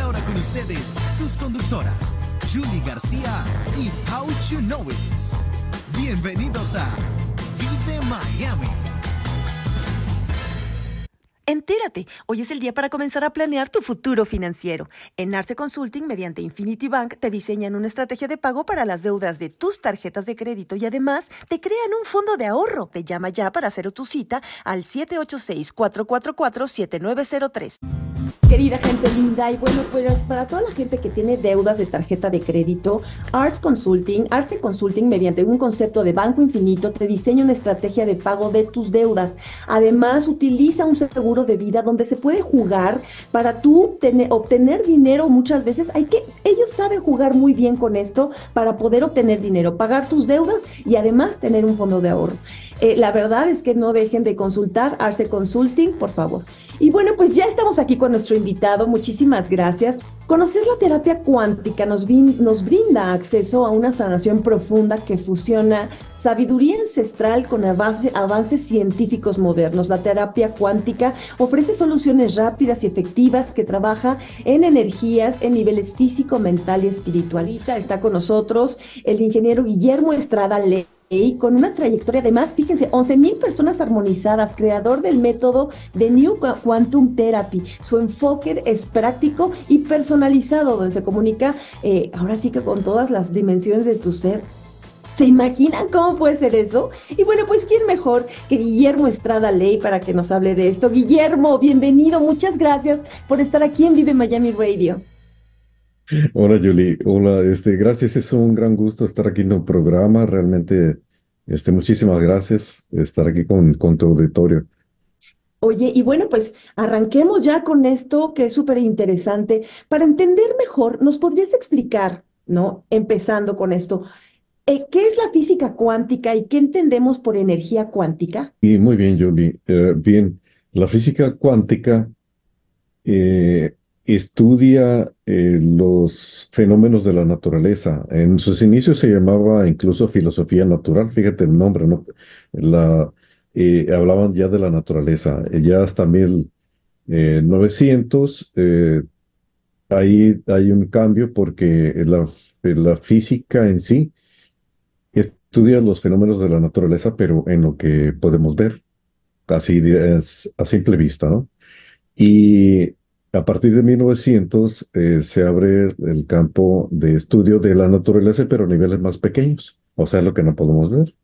ahora con ustedes, sus conductoras, Julie García y Know It. Bienvenidos a Vive Miami. Entérate, hoy es el día para comenzar a planear tu futuro financiero. En Arce Consulting, mediante Infinity Bank, te diseñan una estrategia de pago para las deudas de tus tarjetas de crédito y además te crean un fondo de ahorro. Te llama ya para hacer tu cita al 786-444-7903. Querida gente linda, y bueno, pues para toda la gente que tiene deudas de tarjeta de crédito, Arts Consulting, Arts Consulting mediante un concepto de banco infinito te diseña una estrategia de pago de tus deudas. Además, utiliza un seguro de vida donde se puede jugar para tú obtener dinero muchas veces. Hay que, ellos saben jugar muy bien con esto para poder obtener dinero, pagar tus deudas y además tener un fondo de ahorro. Eh, la verdad es que no dejen de consultar Arce Consulting, por favor. Y bueno, pues ya estamos aquí con nuestro invitado. Muchísimas gracias. Conocer la terapia cuántica nos, brinda acceso a una sanación profunda que fusiona sabiduría ancestral con avances científicos modernos. La terapia cuántica ofrece soluciones rápidas y efectivas que trabaja en energías, en niveles físico, mental y espiritualita. Está con nosotros el ingeniero Guillermo Estrada le y con una trayectoria además, más, fíjense, mil personas armonizadas, creador del método de New Quantum Therapy. Su enfoque es práctico y personalizado, donde se comunica eh, ahora sí que con todas las dimensiones de tu ser ¿Se imaginan cómo puede ser eso? Y bueno, pues quién mejor que Guillermo Estrada Ley para que nos hable de esto. Guillermo, bienvenido, muchas gracias por estar aquí en Vive Miami Radio. Hola Julie, hola, este, gracias, es un gran gusto estar aquí en tu programa, realmente, este, muchísimas gracias estar aquí con, tu auditorio. Oye, y bueno, pues arranquemos ya con esto que es súper interesante. Para entender mejor, ¿nos podrías explicar, ¿no? Empezando con esto, eh, ¿qué es la física cuántica y qué entendemos por energía cuántica? Y muy bien, Julie. Eh, bien, la física cuántica eh, estudia eh, los fenómenos de la naturaleza. En sus inicios se llamaba incluso filosofía natural, fíjate el nombre, ¿no? Eh, hablaban ya de la naturaleza. Eh, ya hasta 1900, ahí hay un cambio porque la, la física en sí estudia los fenómenos de la naturaleza, pero en lo que podemos ver, así a simple vista, ¿no? Y a partir de 1900 eh, se abre el campo de estudio de la naturaleza, pero a niveles más pequeños, o sea, lo que no podemos ver.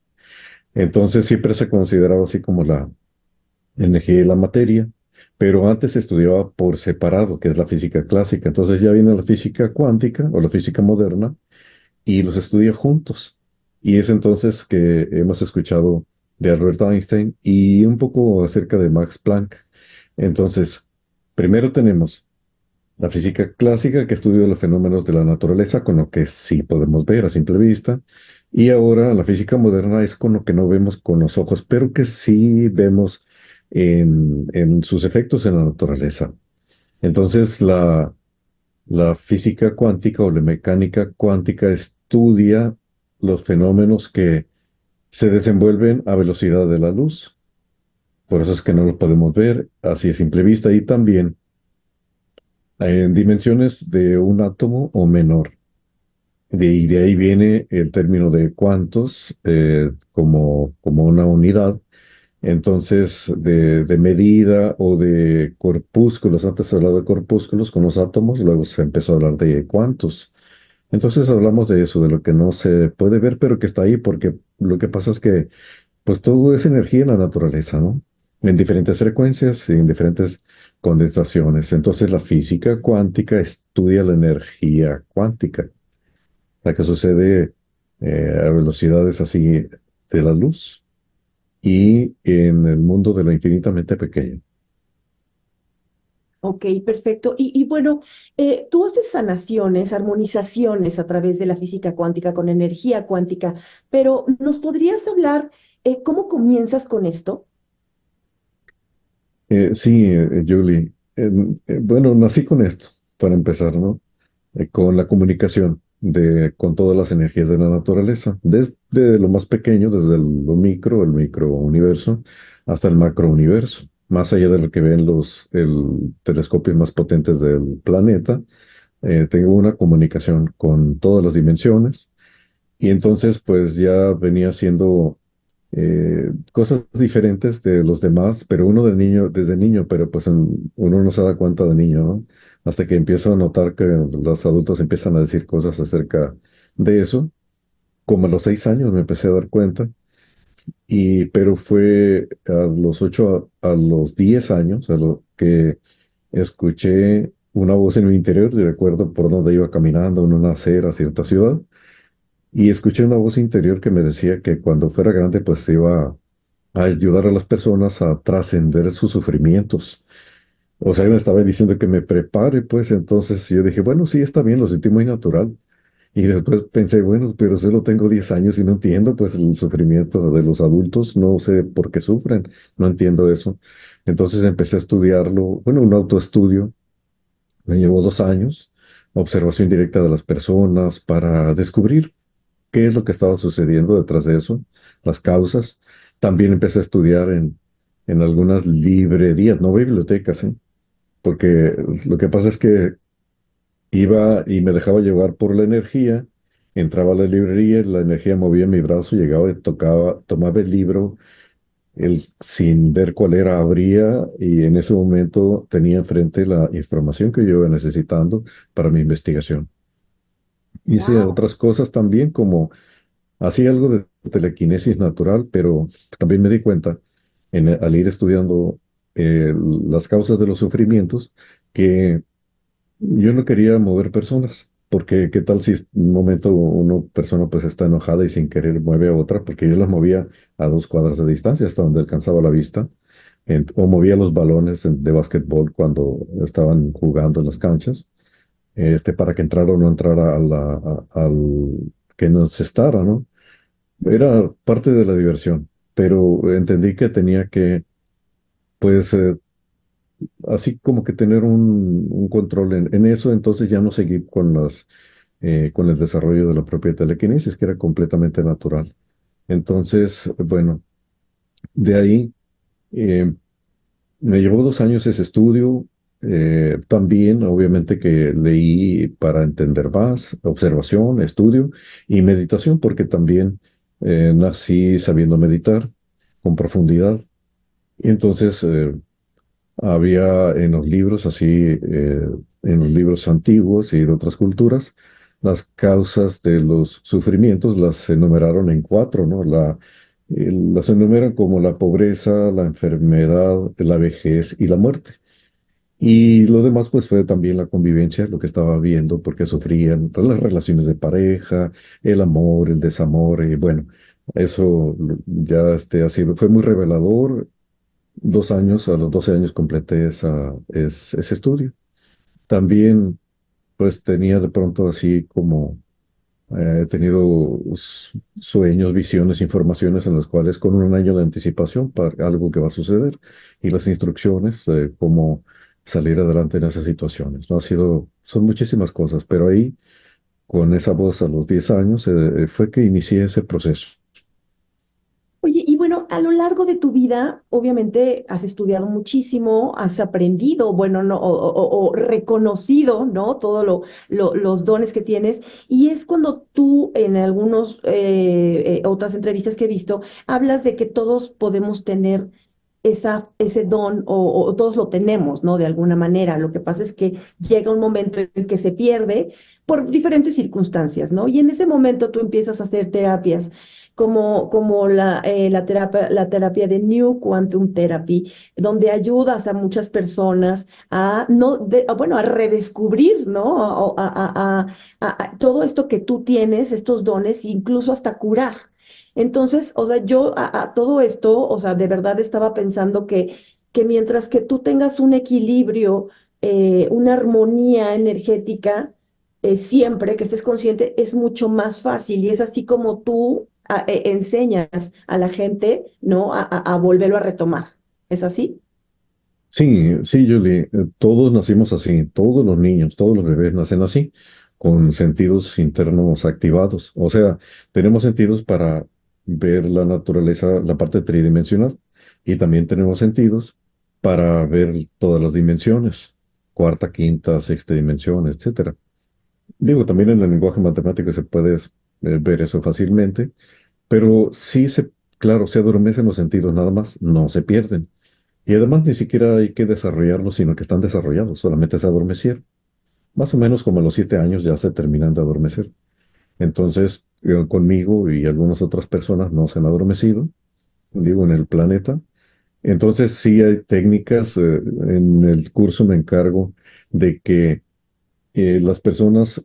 Entonces siempre se ha considerado así como la energía y la materia, pero antes se estudiaba por separado, que es la física clásica. Entonces ya viene la física cuántica o la física moderna y los estudia juntos. Y es entonces que hemos escuchado de Albert Einstein y un poco acerca de Max Planck. Entonces, Primero tenemos la física clásica que estudia los fenómenos de la naturaleza con lo que sí podemos ver a simple vista. Y ahora la física moderna es con lo que no vemos con los ojos, pero que sí vemos en, sus efectos en la naturaleza. Entonces la física cuántica o la mecánica cuántica estudia los fenómenos que se desenvuelven a velocidad de la luz por eso es que no lo podemos ver así es simple vista y también eh, en dimensiones de un átomo o menor. De, y de ahí viene el término de cuantos eh, como, como una unidad. Entonces, de, de, medida o de corpúsculos, antes se hablaba de corpúsculos con los átomos, luego se empezó a hablar de cuantos. Entonces hablamos de eso, de lo que no se puede ver, pero que está ahí, porque lo que pasa es que pues todo es energía en la naturaleza, ¿no? en diferentes frecuencias y en diferentes condensaciones. Entonces la física cuántica estudia la energía cuántica, la que sucede eh, a velocidades así de la luz y en el mundo de lo infinitamente pequeño. Ok, perfecto. Y, bueno, eh, tú haces sanaciones, armonizaciones a través de la física cuántica con energía cuántica, pero ¿nos podrías hablar eh, cómo comienzas con esto? Eh, sí, eh, Julie. Eh, bueno, nací con esto, para empezar, ¿no? con la comunicación de, con todas las energías de la naturaleza, desde lo más pequeño, desde lo micro, el micro universo, hasta el macro universo. más allá de lo que ven los telescopios más potentes del planeta. tengo una comunicación con todas las dimensiones y entonces pues ya venía siendo eh, cosas diferentes de los demás, pero uno de niño, desde niño, pero pues uno no se da cuenta de niño, ¿no? Hasta que empiezo a notar que los adultos empiezan a decir cosas acerca de eso. Como a los seis años me empecé a dar cuenta, y, pero fue a los ocho, a, los diez años, a lo que escuché una voz en mi interior, yo recuerdo por donde iba caminando en una acera, cierta ciudad, y escuché una voz interior que me decía que cuando fuera grande pues iba a ayudar a las personas a trascender sus sufrimientos. O sea, me estaba diciendo que me prepare, pues entonces yo dije, bueno, sí, está bien, lo sentí muy natural. Y después pensé, bueno, pero solo tengo 10 años y no entiendo pues el sufrimiento de los adultos, no sé por qué sufren, no entiendo eso. Entonces empecé a estudiarlo, bueno, un autoestudio, me llevó dos años, observación directa de las personas para descubrir qué es lo que estaba sucediendo detrás de eso, las causas. También empecé a estudiar en, en algunas librerías, no bibliotecas, ¿eh? porque lo que pasa es que iba y me dejaba llevar por la energía, entraba a la librería, la energía movía mi brazo, llegaba y tocaba, tomaba el libro, el, sin ver cuál era, abría y en ese momento tenía enfrente la información que yo iba necesitando para mi investigación. Hice otras cosas también, como hacía algo de telequinesis natural, pero también me di cuenta en, al ir estudiando eh, las causas de los sufrimientos que yo no quería mover personas, porque qué tal si en un momento una persona pues está enojada y sin querer mueve a otra, porque yo las movía a dos cuadras de distancia hasta donde alcanzaba la vista, o movía los balones de básquetbol cuando estaban jugando en las canchas este, para que entrara o no entrara al que nos estara, ¿no? Era parte de la diversión, pero entendí que tenía que, pues, eh, así como que tener un, control en, eso, entonces ya no seguí con las... Eh, con el desarrollo de la propia telequinesis, que era completamente natural. Entonces, bueno, de ahí eh, me llevó dos años ese estudio, eh, también, obviamente, que leí para entender más, observación, estudio y meditación, porque también eh, nací sabiendo meditar con profundidad. Y entonces eh, había en los libros, así, en los libros antiguos y de otras culturas, las causas de los sufrimientos las enumeraron en cuatro, ¿no? La, las enumeran como la pobreza, la enfermedad, la vejez y la muerte. Y lo demás, pues fue también la convivencia, lo que estaba viendo, porque sufrían las relaciones de pareja, el amor, el desamor, y bueno, eso ya este, ha sido, fue muy revelador. Dos años, a los doce años completé esa, ese estudio. También, pues tenía de pronto así como eh, he tenido sueños, visiones, informaciones en las cuales con un año de anticipación para algo que va a suceder y las instrucciones, eh, como salir adelante en esas situaciones. No ha sido, son muchísimas cosas, pero ahí, con esa voz a los 10 años, eh, eh, fue que inicié ese proceso. Oye, y bueno, a lo largo de tu vida, obviamente has estudiado muchísimo, has aprendido, bueno, no, o, reconocido, ¿no? Todos lo, los dones que tienes. Y es cuando tú, en algunas eh, otras entrevistas que he visto, hablas de que todos podemos tener ese don o, todos lo tenemos, ¿no? De alguna manera. Lo que pasa es que llega un momento en que se pierde por diferentes circunstancias, ¿no? Y en ese momento tú empiezas a hacer terapias como, como la, eh, la, terapia, la terapia de New Quantum Therapy, donde ayudas a muchas personas a, no bueno, a redescubrir ¿no? A, a, todo esto que tú tienes, estos dones, incluso hasta curar. Entonces, o sea, yo a, todo esto, o sea, de verdad estaba pensando que, que mientras que tú tengas un equilibrio, eh, una armonía energética, eh, siempre que estés consciente, es mucho más fácil y es así como tú e, enseñas a la gente, ¿no? A, a, a, volverlo a retomar. ¿Es así? Sí, sí, Julie. Eh, todos nacimos así. Todos los niños, todos los bebés nacen así, con sentidos internos activados. O sea, tenemos sentidos para ver la naturaleza, la parte tridimensional, y también tenemos sentidos para ver todas las dimensiones, cuarta, quinta, sexta dimensión, etc. Digo, también en el lenguaje matemático se puede eh, ver eso fácilmente, pero sí se, claro, se adormecen los sentidos nada más, no se pierden. Y además ni siquiera hay que desarrollarlos, sino que están desarrollados, solamente se adormecieron. Más o menos como a los siete años ya se terminan de adormecer. Entonces, eh, conmigo y algunas otras personas no se han adormecido, digo, en el planeta. Entonces sí hay técnicas, eh, en el curso me encargo de que eh, las personas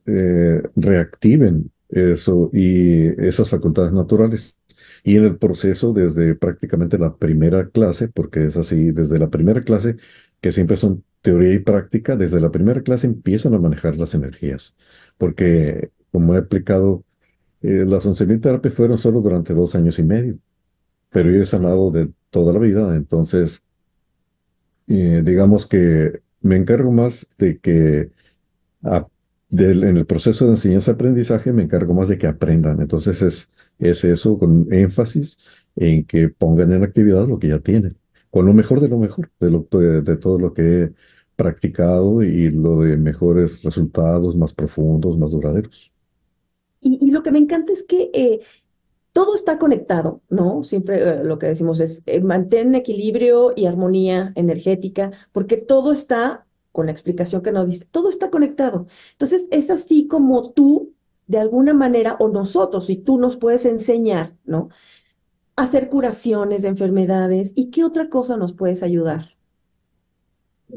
reactiven eso y esas facultades naturales. Y en el proceso, desde prácticamente la primera clase, porque es así, desde la primera clase, que siempre son teoría y práctica, desde la primera clase empiezan a manejar las energías, porque como he explicado eh, las las 11.000 terapias fueron solo durante dos años y medio, pero yo he sanado de toda la vida, entonces eh, digamos que me encargo más de que en el proceso de enseñanza-aprendizaje me encargo más de que aprendan. Entonces es, es eso con énfasis en que pongan en actividad lo que ya tienen, con lo mejor de lo mejor, de todo lo que he practicado y lo de mejores resultados más profundos, más duraderos. Y, lo que me encanta es que eh, todo está conectado, ¿no? Siempre eh, lo que decimos es eh, mantén equilibrio y armonía energética, porque todo está, con la explicación que nos diste, todo está conectado. Entonces, es así como tú, de alguna manera, o nosotros, y tú nos puedes enseñar, ¿no? Hacer curaciones de enfermedades y qué otra cosa nos puedes ayudar.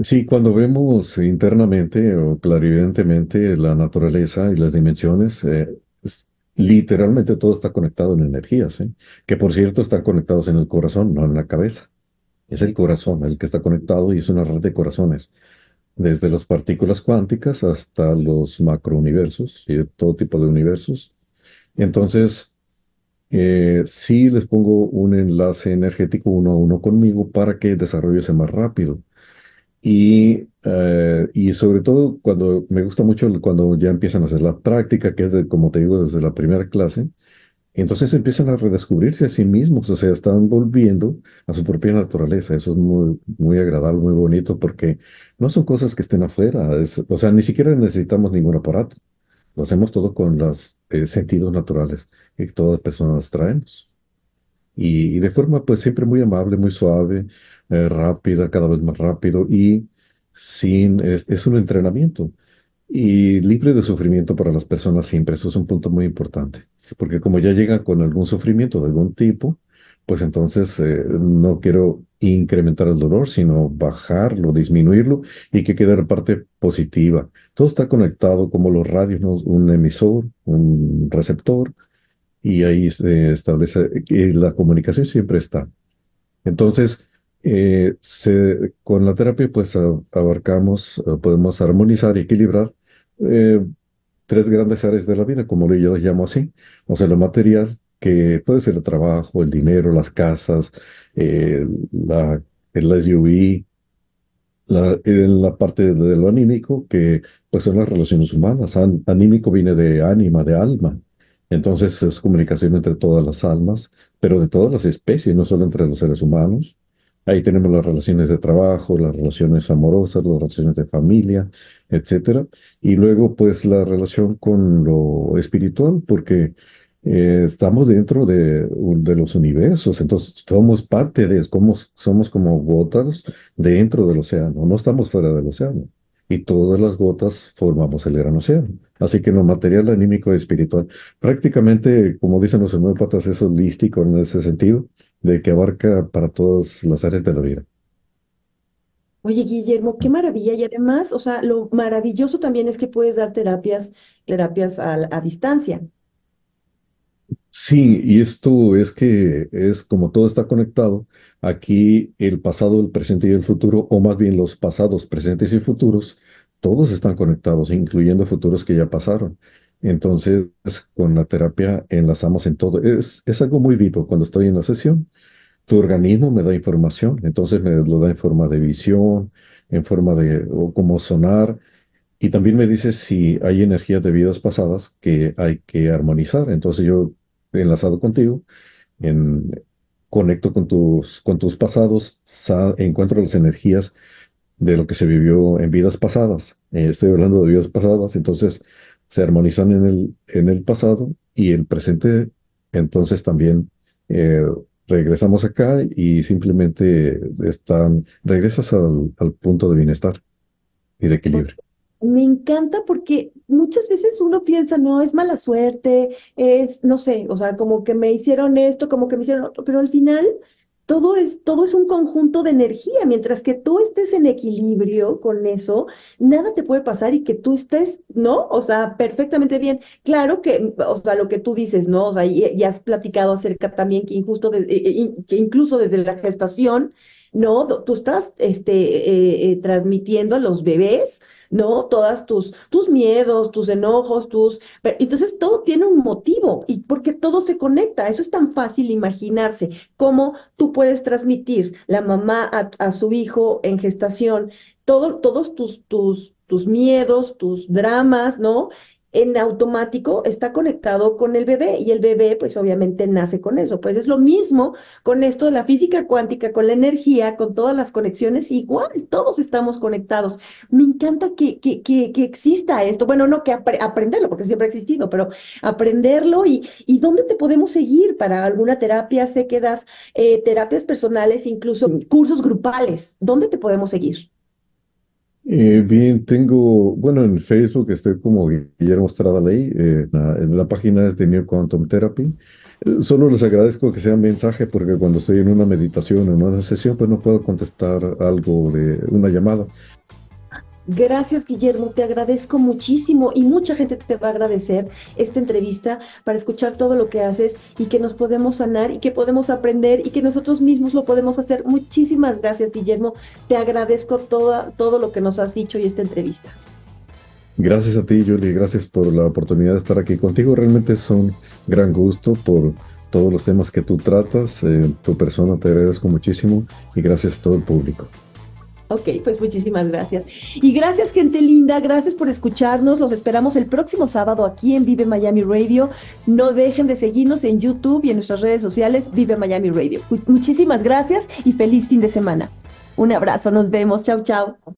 Sí, cuando vemos internamente o clarividentemente la naturaleza y las dimensiones, pues, literalmente todo está conectado en energías, que por cierto están conectados en el corazón, no en la cabeza. Es el corazón el que está conectado y es una red de corazones, desde las partículas cuánticas hasta los macrouniversos y todo tipo de universos. Entonces, eh, si les pongo un enlace energético uno a uno conmigo para que el más rápido. Y, eh, y sobre todo cuando me gusta mucho cuando ya empiezan a hacer la práctica, que es de, como te digo, desde la primera clase, entonces empiezan a redescubrirse a sí mismos, o sea, están volviendo a su propia naturaleza. Eso es muy, muy agradable, muy bonito, porque no son cosas que estén afuera, o sea, ni siquiera necesitamos ningún aparato. Lo hacemos todo con los eh, sentidos naturales que todas las personas traemos y, de forma pues siempre muy amable, muy suave, eh, rápida, cada vez más rápido y sin, es, un entrenamiento y libre de sufrimiento para las personas siempre. Eso es un punto muy importante, porque como ya llega con algún sufrimiento de algún tipo, pues entonces eh, no quiero incrementar el dolor, sino bajarlo, disminuirlo y que quede la parte positiva. Todo está conectado como los radios, un emisor, un receptor, y ahí se establece que la comunicación siempre está. Entonces, eh, con la terapia pues abarcamos, eh, podemos armonizar y equilibrar eh, tres grandes áreas de la vida, como yo las llamo así, o sea, lo material, que puede ser el trabajo, el dinero, las casas, la, el SUV, la, parte de lo anímico, que pues son las relaciones humanas. anímico viene de ánima, de alma. Entonces es comunicación entre todas las almas, pero de todas las especies, no solo entre los seres humanos. Ahí tenemos las relaciones de trabajo, las relaciones amorosas, las relaciones de familia, etc. Y luego, pues, la relación con lo espiritual, porque eh, estamos dentro de, los universos, entonces somos parte de, somos, somos como gotas dentro del océano, no estamos fuera del océano y todas las gotas formamos el gran océano. Así que no, material, anímico y espiritual, prácticamente, como dicen los homeópatas, es holístico en ese sentido, de que abarca para todas las áreas de la vida. Oye, Guillermo, qué maravilla. Y además, o sea, lo maravilloso también es que puedes dar terapias, terapias a distancia. Sí, y esto es que es como todo está conectado, aquí el pasado, el presente y el futuro, o más bien los pasados, presentes y futuros, todos están conectados, incluyendo futuros que ya pasaron. Entonces, con la terapia enlazamos en todo. Es, es algo muy vivo. Cuando estoy en la sesión, tu organismo me da información, entonces me lo da en forma de visión, en forma de o como sonar, y también me dice si hay energías de vidas pasadas que hay que armonizar. Entonces yo enlazado contigo, en, conecto con tus, con tus pasados, encuentro las energías de lo que se vivió en vidas pasadas. Eh, estoy hablando de vidas pasadas, entonces se armonizan en el, en el pasado y el presente, entonces también eh, regresamos acá y simplemente están, regresas al punto de bienestar y de equilibrio. Me encanta porque muchas veces uno piensa, no, es mala suerte, es, no sé, o sea, como que me hicieron esto, como que me hicieron otro, pero al final todo es, todo es un conjunto de energía. Mientras que tú estés en equilibrio con eso, nada te puede pasar y que tú estés, ¿no? O sea, perfectamente bien. Claro que, o sea, lo que tú dices, ¿no? O sea, y, has platicado acerca también que, injusto eh, eh, que incluso desde la gestación, ¿no? Tú estás este, eh, transmitiendo a los bebés ¿no? Todas tus, tus miedos, tus enojos, tus... entonces todo tiene un motivo y porque todo se conecta. Eso es tan fácil imaginarse cómo tú puedes transmitir la mamá a, su hijo en gestación todo, todos tus, tus, tus miedos, tus dramas, ¿no? en automático está conectado con el bebé y el bebé pues obviamente nace con eso. Pues es lo mismo con esto de la física cuántica, con la energía, con todas las conexiones, igual todos estamos conectados. Me encanta que, que, que, que exista esto, bueno, no que aprenderlo, porque siempre ha existido, pero aprenderlo y, y dónde te podemos seguir para alguna terapia, sé que das eh, terapias personales, incluso cursos grupales, ¿dónde te podemos seguir? Eh, bien, tengo, bueno, en Facebook estoy como Guillermo Estrada Ley, eh, en la, página es de New Quantum Therapy. Eh, solo les agradezco que sean mensaje porque cuando estoy en una meditación o en una sesión, pues no puedo contestar algo de una llamada. Gracias, Guillermo. Te agradezco muchísimo y mucha gente te va a agradecer esta entrevista para escuchar todo lo que haces y que nos podemos sanar y que podemos aprender y que nosotros mismos lo podemos hacer. Muchísimas gracias, Guillermo. Te agradezco toda, todo lo que nos has dicho y esta entrevista. Gracias a ti, Julie. Gracias por la oportunidad de estar aquí contigo. Realmente es un gran gusto por todos los temas que tú tratas. Eh, tu persona te agradezco muchísimo y gracias a todo el público. Ok, pues muchísimas gracias. Y gracias, gente linda. Gracias por escucharnos. Los esperamos el próximo sábado aquí en Vive Miami Radio. No dejen de seguirnos en YouTube y en nuestras redes sociales Vive Miami Radio. Muchísimas gracias y feliz fin de semana. Un abrazo, nos vemos. Chau, chau.